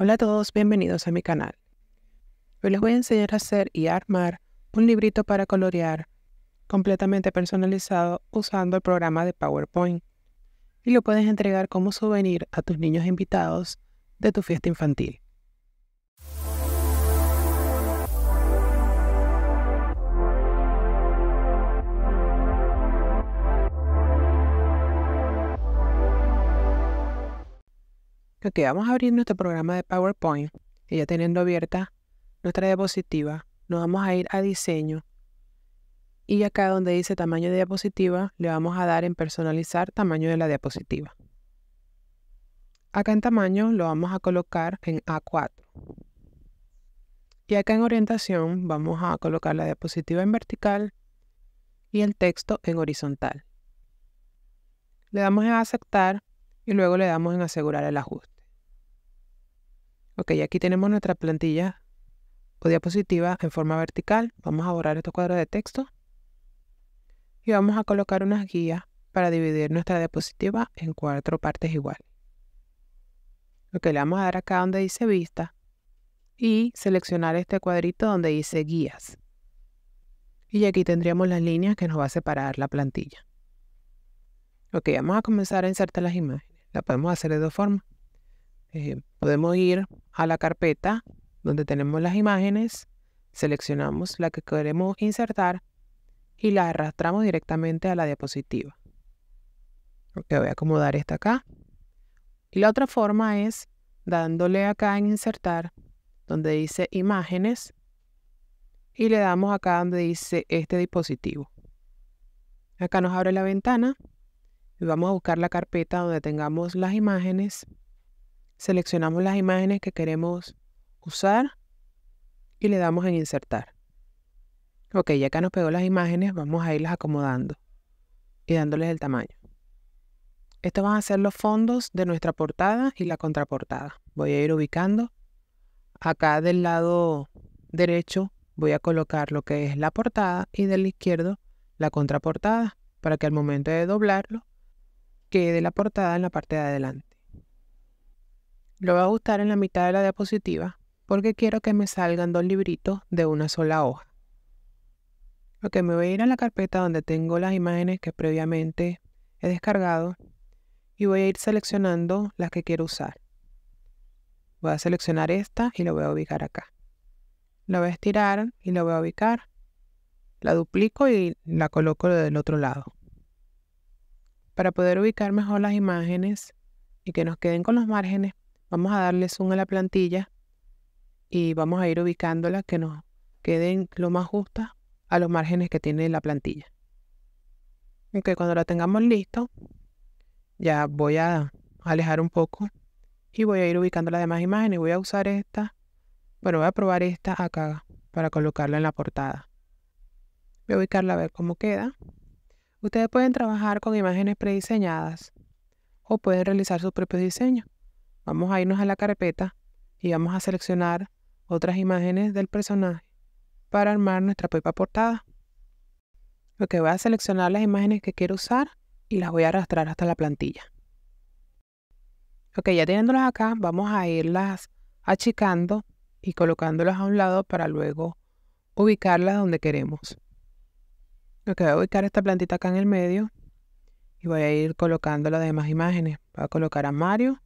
Hola a todos, bienvenidos a mi canal. Hoy les voy a enseñar a hacer y armar un librito para colorear completamente personalizado usando el programa de PowerPoint y lo puedes entregar como souvenir a tus niños invitados de tu fiesta infantil. que vamos a abrir nuestro programa de PowerPoint. Y ya teniendo abierta nuestra diapositiva, nos vamos a ir a diseño. Y acá donde dice tamaño de diapositiva, le vamos a dar en personalizar tamaño de la diapositiva. Acá en tamaño lo vamos a colocar en A4. Y acá en orientación vamos a colocar la diapositiva en vertical y el texto en horizontal. Le damos en aceptar y luego le damos en asegurar el ajuste. Ok, aquí tenemos nuestra plantilla o diapositiva en forma vertical. Vamos a borrar estos cuadros de texto y vamos a colocar unas guías para dividir nuestra diapositiva en cuatro partes iguales. Ok, le vamos a dar acá donde dice vista y seleccionar este cuadrito donde dice guías. Y aquí tendríamos las líneas que nos va a separar la plantilla. Ok, vamos a comenzar a insertar las imágenes. La podemos hacer de dos formas. Podemos ir a la carpeta donde tenemos las imágenes, seleccionamos la que queremos insertar y la arrastramos directamente a la diapositiva. Ok, voy a acomodar esta acá. Y la otra forma es dándole acá en insertar, donde dice imágenes, y le damos acá donde dice este dispositivo. Acá nos abre la ventana y vamos a buscar la carpeta donde tengamos las imágenes seleccionamos las imágenes que queremos usar y le damos en insertar. Ok, ya que nos pegó las imágenes, vamos a irlas acomodando y dándoles el tamaño. Estos van a ser los fondos de nuestra portada y la contraportada. Voy a ir ubicando. Acá del lado derecho voy a colocar lo que es la portada y del izquierdo la contraportada para que al momento de doblarlo quede la portada en la parte de adelante. Lo voy a ajustar en la mitad de la diapositiva porque quiero que me salgan dos libritos de una sola hoja. que me voy a ir a la carpeta donde tengo las imágenes que previamente he descargado y voy a ir seleccionando las que quiero usar. Voy a seleccionar esta y la voy a ubicar acá. La voy a estirar y la voy a ubicar. La duplico y la coloco del otro lado. Para poder ubicar mejor las imágenes y que nos queden con los márgenes Vamos a darle zoom a la plantilla y vamos a ir ubicándola que nos queden lo más justa a los márgenes que tiene la plantilla. Ok, cuando la tengamos listo, ya voy a alejar un poco y voy a ir ubicando las demás imágenes. Voy a usar esta, bueno, voy a probar esta acá para colocarla en la portada. Voy a ubicarla a ver cómo queda. Ustedes pueden trabajar con imágenes prediseñadas o pueden realizar sus propios diseños. Vamos a irnos a la carpeta y vamos a seleccionar otras imágenes del personaje para armar nuestra pipa portada. Lo que voy a seleccionar las imágenes que quiero usar y las voy a arrastrar hasta la plantilla. Ok, ya teniéndolas acá, vamos a irlas achicando y colocándolas a un lado para luego ubicarlas donde queremos. Ok, voy a ubicar esta plantita acá en el medio y voy a ir colocando las demás imágenes. Voy a colocar a Mario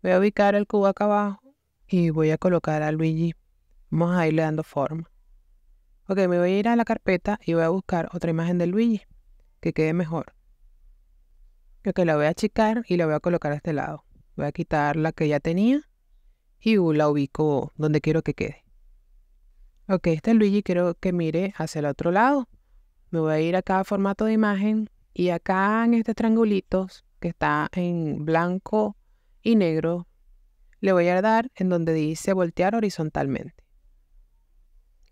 Voy a ubicar el cubo acá abajo y voy a colocar a Luigi. Vamos a irle dando forma. Ok, me voy a ir a la carpeta y voy a buscar otra imagen de Luigi que quede mejor. Ok, la voy a achicar y la voy a colocar a este lado. Voy a quitar la que ya tenía y la ubico donde quiero que quede. Ok, este Luigi quiero que mire hacia el otro lado. Me voy a ir acá a formato de imagen y acá en este triangulito que está en blanco, y negro, le voy a dar en donde dice voltear horizontalmente.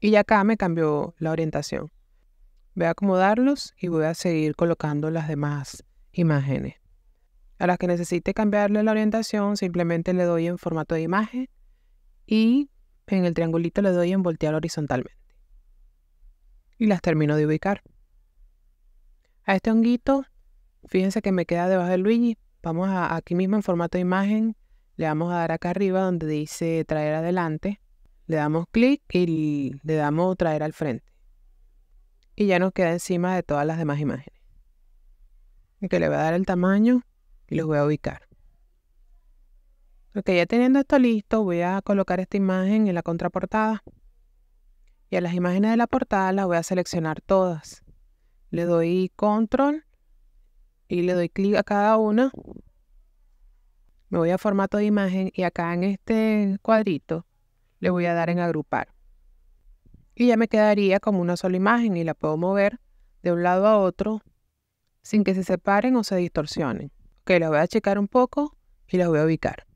Y ya acá me cambió la orientación. Voy a acomodarlos y voy a seguir colocando las demás imágenes. A las que necesite cambiarle la orientación, simplemente le doy en formato de imagen y en el triangulito le doy en voltear horizontalmente. Y las termino de ubicar. A este honguito, fíjense que me queda debajo del Luigi, Vamos aquí mismo en formato de imagen, le vamos a dar acá arriba donde dice traer adelante. Le damos clic y le damos traer al frente. Y ya nos queda encima de todas las demás imágenes. Que le voy a dar el tamaño y los voy a ubicar. Ok, ya teniendo esto listo, voy a colocar esta imagen en la contraportada. Y a las imágenes de la portada las voy a seleccionar todas. Le doy control y le doy clic a cada una. Me voy a formato de imagen y acá en este cuadrito le voy a dar en agrupar. Y ya me quedaría como una sola imagen y la puedo mover de un lado a otro sin que se separen o se distorsionen. Ok, las voy a checar un poco y las voy a ubicar.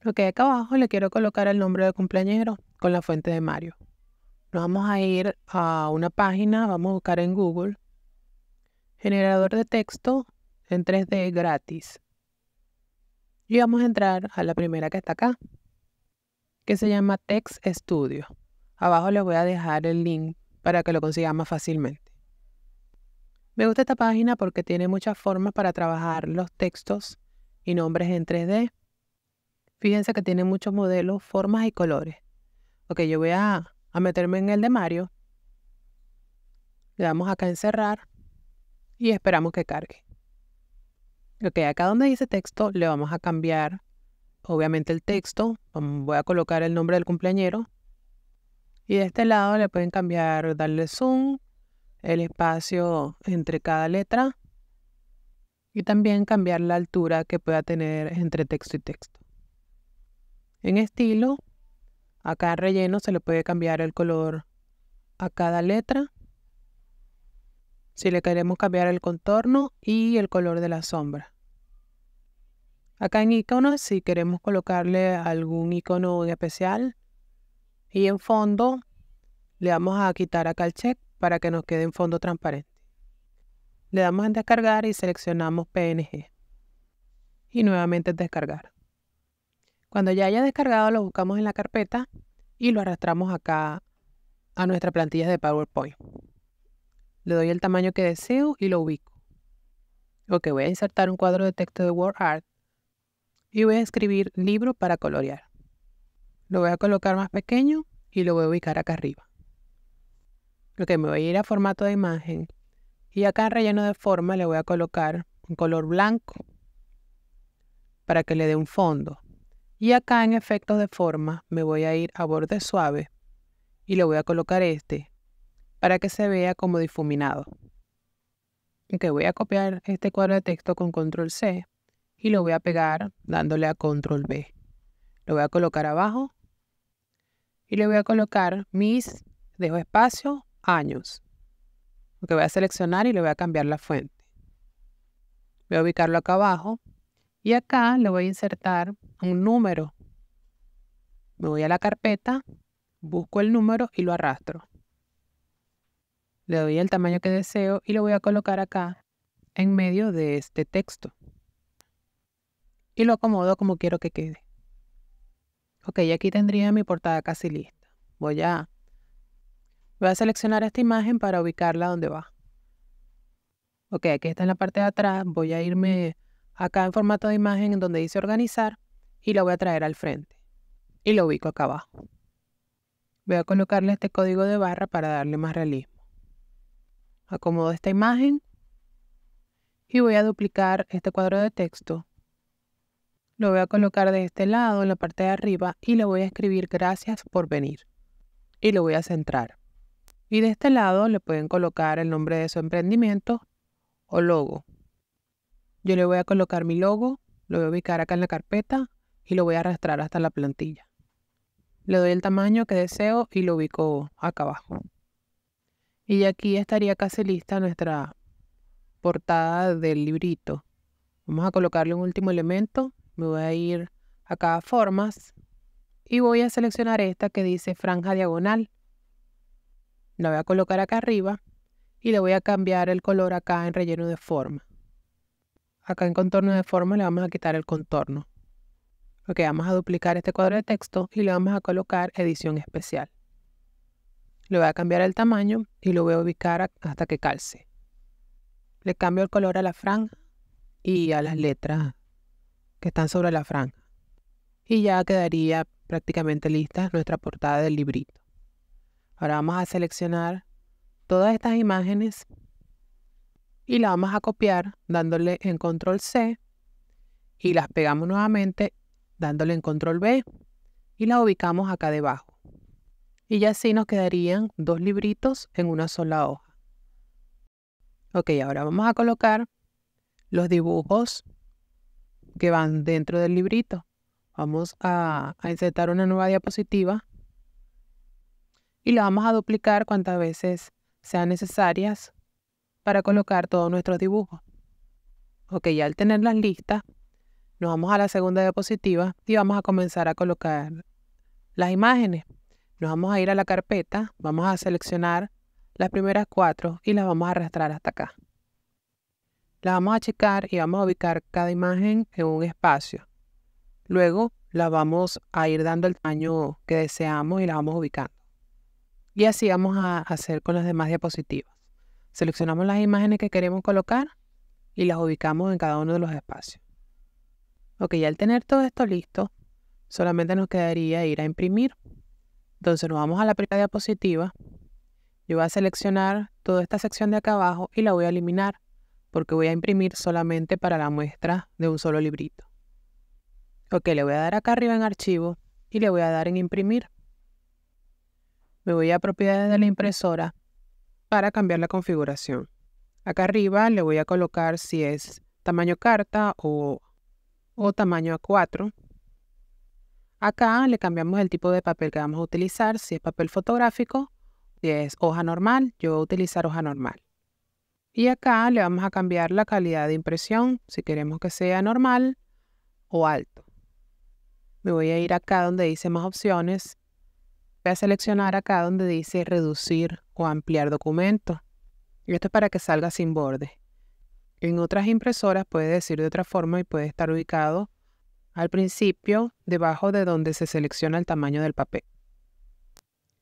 Lo hay acá abajo le quiero colocar el nombre del cumpleañero con la fuente de Mario. Nos vamos a ir a una página, vamos a buscar en Google generador de texto en 3D gratis. Y vamos a entrar a la primera que está acá, que se llama Text Studio. Abajo les voy a dejar el link para que lo consigan más fácilmente. Me gusta esta página porque tiene muchas formas para trabajar los textos y nombres en 3D. Fíjense que tiene muchos modelos, formas y colores. Ok, yo voy a, meterme en el de Mario. Le damos acá en cerrar y esperamos que cargue. Ok, acá donde dice texto le vamos a cambiar obviamente el texto. Voy a colocar el nombre del cumpleañero. Y de este lado le pueden cambiar, darle zoom, el espacio entre cada letra y también cambiar la altura que pueda tener entre texto y texto. En estilo, acá en relleno se le puede cambiar el color a cada letra si le queremos cambiar el contorno y el color de la sombra. Acá en iconos, si queremos colocarle algún icono especial. Y en fondo, le vamos a quitar acá el check para que nos quede en fondo transparente. Le damos en descargar y seleccionamos PNG. Y nuevamente descargar. Cuando ya haya descargado, lo buscamos en la carpeta y lo arrastramos acá a nuestra plantilla de PowerPoint. Le doy el tamaño que deseo y lo ubico. Ok, voy a insertar un cuadro de texto de WordArt y voy a escribir libro para colorear. Lo voy a colocar más pequeño y lo voy a ubicar acá arriba. Ok, me voy a ir a formato de imagen y acá en relleno de forma le voy a colocar un color blanco para que le dé un fondo. Y acá en efectos de forma me voy a ir a borde suave y le voy a colocar este para que se vea como difuminado. voy a copiar este cuadro de texto con control C y lo voy a pegar dándole a control B. Lo voy a colocar abajo y le voy a colocar mis, dejo espacio, años. Que voy a seleccionar y le voy a cambiar la fuente. Voy a ubicarlo acá abajo y acá le voy a insertar un número. Me voy a la carpeta, busco el número y lo arrastro le doy el tamaño que deseo y lo voy a colocar acá en medio de este texto. Y lo acomodo como quiero que quede. Ok, aquí tendría mi portada casi lista. Voy a, voy a seleccionar esta imagen para ubicarla donde va. Ok, aquí está en la parte de atrás. Voy a irme acá en formato de imagen en donde dice organizar y la voy a traer al frente. Y lo ubico acá abajo. Voy a colocarle este código de barra para darle más realismo. Acomodo esta imagen y voy a duplicar este cuadro de texto. Lo voy a colocar de este lado, en la parte de arriba, y le voy a escribir gracias por venir. Y lo voy a centrar. Y de este lado le pueden colocar el nombre de su emprendimiento o logo. Yo le voy a colocar mi logo, lo voy a ubicar acá en la carpeta y lo voy a arrastrar hasta la plantilla. Le doy el tamaño que deseo y lo ubico acá abajo. Y aquí estaría casi lista nuestra portada del librito. Vamos a colocarle un último elemento. Me voy a ir acá a formas y voy a seleccionar esta que dice franja diagonal. La voy a colocar acá arriba y le voy a cambiar el color acá en relleno de forma. Acá en contorno de forma le vamos a quitar el contorno. Ok, vamos a duplicar este cuadro de texto y le vamos a colocar edición especial. Le voy a cambiar el tamaño y lo voy a ubicar hasta que calce. Le cambio el color a la franja y a las letras que están sobre la franja. Y ya quedaría prácticamente lista nuestra portada del librito. Ahora vamos a seleccionar todas estas imágenes y las vamos a copiar dándole en control C y las pegamos nuevamente dándole en control B y las ubicamos acá debajo. Y ya así nos quedarían dos libritos en una sola hoja. Ok, ahora vamos a colocar los dibujos que van dentro del librito. Vamos a, a insertar una nueva diapositiva y la vamos a duplicar cuantas veces sean necesarias para colocar todos nuestros dibujos. Ok, ya al tenerlas listas, nos vamos a la segunda diapositiva y vamos a comenzar a colocar las imágenes. Nos vamos a ir a la carpeta, vamos a seleccionar las primeras cuatro y las vamos a arrastrar hasta acá. Las vamos a checar y vamos a ubicar cada imagen en un espacio. Luego la vamos a ir dando el tamaño que deseamos y la vamos ubicando. Y así vamos a hacer con las demás diapositivas. Seleccionamos las imágenes que queremos colocar y las ubicamos en cada uno de los espacios. Ok, ya al tener todo esto listo, solamente nos quedaría ir a imprimir entonces nos vamos a la primera diapositiva. Yo voy a seleccionar toda esta sección de acá abajo y la voy a eliminar porque voy a imprimir solamente para la muestra de un solo librito. Ok, le voy a dar acá arriba en archivo y le voy a dar en imprimir. Me voy a propiedades de la impresora para cambiar la configuración. Acá arriba le voy a colocar si es tamaño carta o, o tamaño A4. Acá le cambiamos el tipo de papel que vamos a utilizar, si es papel fotográfico, si es hoja normal, yo voy a utilizar hoja normal. Y acá le vamos a cambiar la calidad de impresión, si queremos que sea normal o alto. Me voy a ir acá donde dice más opciones. Voy a seleccionar acá donde dice reducir o ampliar documento. Y esto es para que salga sin borde. En otras impresoras puede decir de otra forma y puede estar ubicado al principio debajo de donde se selecciona el tamaño del papel.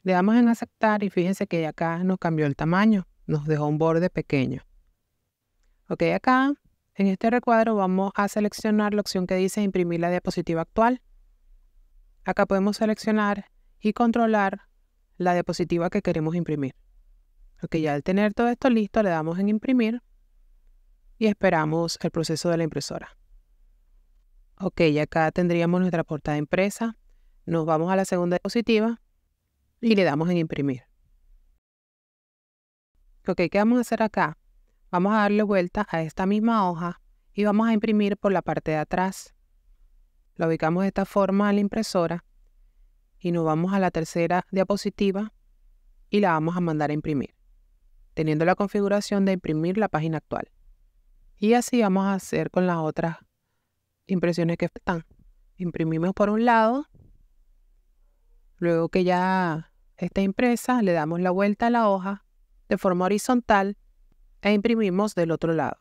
Le damos en aceptar y fíjense que acá nos cambió el tamaño, nos dejó un borde pequeño. Ok, acá en este recuadro vamos a seleccionar la opción que dice imprimir la diapositiva actual. Acá podemos seleccionar y controlar la diapositiva que queremos imprimir. Ok, ya al tener todo esto listo le damos en imprimir y esperamos el proceso de la impresora. Ok, acá tendríamos nuestra portada impresa. Nos vamos a la segunda diapositiva y le damos en imprimir. Ok, ¿qué vamos a hacer acá? Vamos a darle vuelta a esta misma hoja y vamos a imprimir por la parte de atrás. La ubicamos de esta forma a la impresora y nos vamos a la tercera diapositiva y la vamos a mandar a imprimir, teniendo la configuración de imprimir la página actual. Y así vamos a hacer con las otras impresiones que están. Imprimimos por un lado, luego que ya está impresa, le damos la vuelta a la hoja de forma horizontal e imprimimos del otro lado.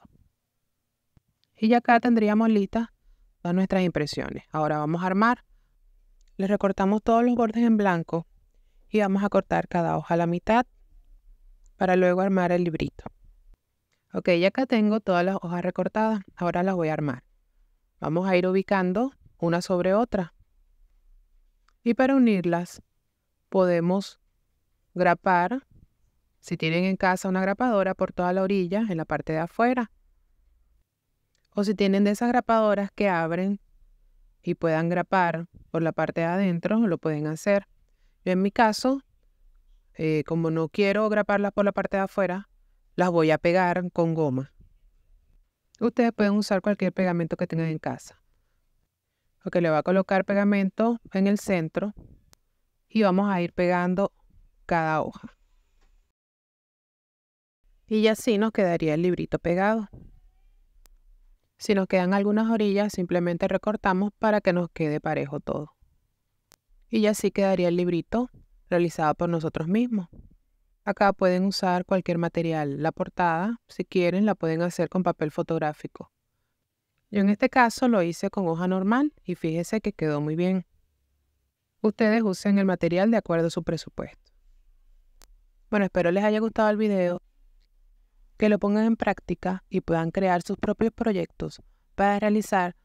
Y ya acá tendríamos listas todas nuestras impresiones. Ahora vamos a armar. Le recortamos todos los bordes en blanco y vamos a cortar cada hoja a la mitad para luego armar el librito. Ok, ya acá tengo todas las hojas recortadas. Ahora las voy a armar. Vamos a ir ubicando una sobre otra. Y para unirlas podemos grapar, si tienen en casa una grapadora, por toda la orilla, en la parte de afuera. O si tienen de esas grapadoras que abren y puedan grapar por la parte de adentro, lo pueden hacer. Yo en mi caso, eh, como no quiero graparlas por la parte de afuera, las voy a pegar con goma. Ustedes pueden usar cualquier pegamento que tengan en casa. Ok, le voy a colocar pegamento en el centro y vamos a ir pegando cada hoja. Y así nos quedaría el librito pegado. Si nos quedan algunas orillas, simplemente recortamos para que nos quede parejo todo. Y ya así quedaría el librito realizado por nosotros mismos. Acá pueden usar cualquier material. La portada, si quieren, la pueden hacer con papel fotográfico. Yo en este caso lo hice con hoja normal y fíjese que quedó muy bien. Ustedes usen el material de acuerdo a su presupuesto. Bueno, espero les haya gustado el video, que lo pongan en práctica y puedan crear sus propios proyectos para realizar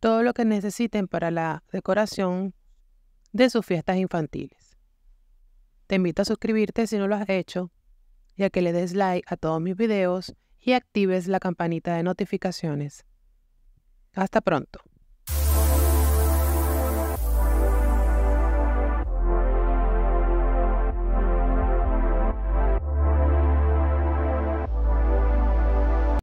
todo lo que necesiten para la decoración de sus fiestas infantiles. Te invito a suscribirte si no lo has hecho ya que le des like a todos mis videos y actives la campanita de notificaciones. Hasta pronto.